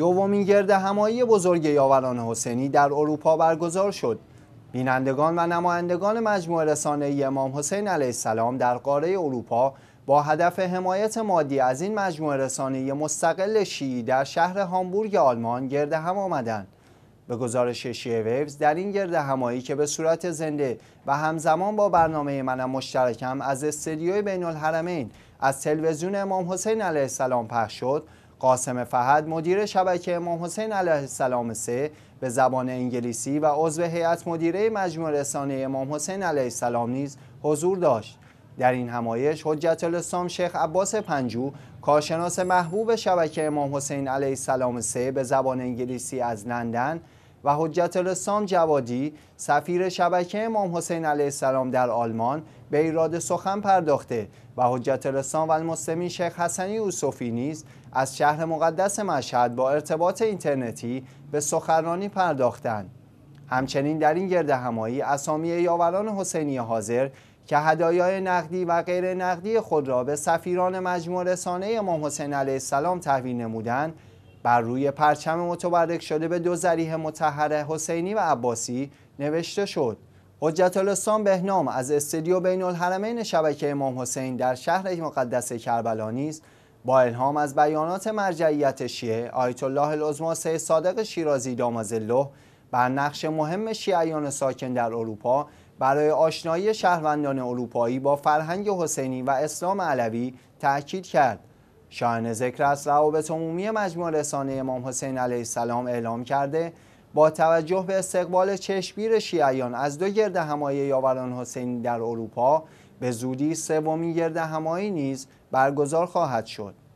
دومین گرد همایی بزرگ یاوران حسینی در اروپا برگزار شد. بینندگان و نمایندگان مجموعه رسانه‌ای امام حسین علیه السلام در قاره اروپا با هدف حمایت مادی از این مجموعه رسانه‌ای مستقل شیعی در شهر هامبورگ آلمان گرد هم آمدند. به گزارش شیعه ویوز در این گرد همایی که به صورت زنده و همزمان با برنامه منم مشترکم از استدیوی بین الحرمین از تلویزیون امام حسین علیه السلام پخش شد قاسم فهد مدیر شبکه امام حسین علیه السلام سه به زبان انگلیسی و عضو هیئت مدیره مجموع رسانه امام حسین علیه السلام نیز حضور داشت در این همایش حجت الاسلام شیخ عباس پنجو کارشناس محبوب شبکه امام حسین علیه السلام سه به زبان انگلیسی از لندن و حجت الاسلام جوادی سفیر شبکه امام حسین علیه السلام در آلمان به ایراد سخن پرداخته و حجت الاسلام و المسلمین شیخ حسنی یوسفی نیز از شهر مقدس مشهد با ارتباط اینترنتی به سخنرانی پرداختند. همچنین در این گرد همایی اسامی یاوران حسینی حاضر که هدایای نقدی و غیر نقدی خود را به سفیران مجموع رسانه امام حسین علیه السلام تحویل نمودند بر روی پرچم متبرک شده به دو ذریح متحره حسینی و عباسی نوشته شد حجت الاسلام بهنام از استودیو بین الحرمین شبکه امام حسین در شهر مقدس کربلا نیز با الهام از بیانات مرجعیت شیعه آیت الله العظما سید صادق شیرازی داماز الله بر نقش مهم شیعیان ساکن در اروپا برای آشنایی شهروندان اروپایی با فرهنگ حسینی و اسلام علوی تاکید کرد شاهن ذکر از روابط عمومی مجموع رسانه امام حسین علیه السلام اعلام کرده با توجه به استقبال چشمگیر شیعیان از دو گرد همایی یاوران حسینی در اروپا به زودی سومین گرد همایی نیز برگزار خواهد شد